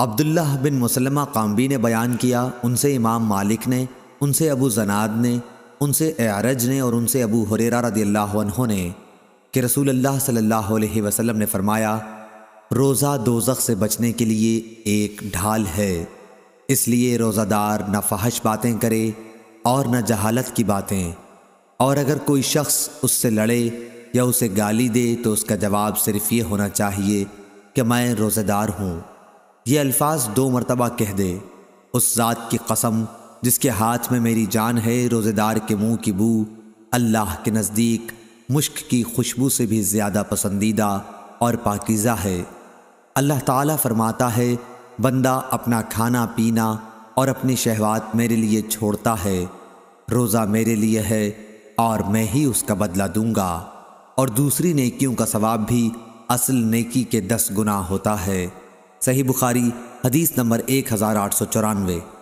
अब्दुल्ला बिन मुसलमा कामबी ने बयान किया उनसे इमाम मालिक ने उनसे अबू जनाद ने उनसे एरज ने और उनसे अबू हुरेरा रदी अल्लाह ने कि रसूल अल्लाह सल्लल्लाहु अलैहि वसल्लम ने फरमाया रोज़ा दोजख से बचने के लिए एक ढाल है इसलिए रोज़ादार न फहश बातें करे और न जहालत की बातें और अगर कोई शख्स उससे लड़े या उसे गाली दे तो उसका जवाब सिर्फ ये होना चाहिए कि मैं रोज़ेदार हूँ ये अल्फाज दो मरतबा कह दे उस ज़ात की कसम जिसके हाथ में मेरी जान है रोज़ेदार के मुंह की बू अल्लाह के नज़दीक मुश्क की खुशबू से भी ज़्यादा पसंदीदा और पाकिज़ा है अल्लाह ताला फरमाता है बंदा अपना खाना पीना और अपनी शहवात मेरे लिए छोड़ता है रोज़ा मेरे लिए है और मैं ही उसका बदला दूंगा और दूसरी नेकियों का सवाब भी असल नेकी के दस गुना होता है सही बुखारी हदीस नंबर एक हज़ार आठ सौ चौरानवे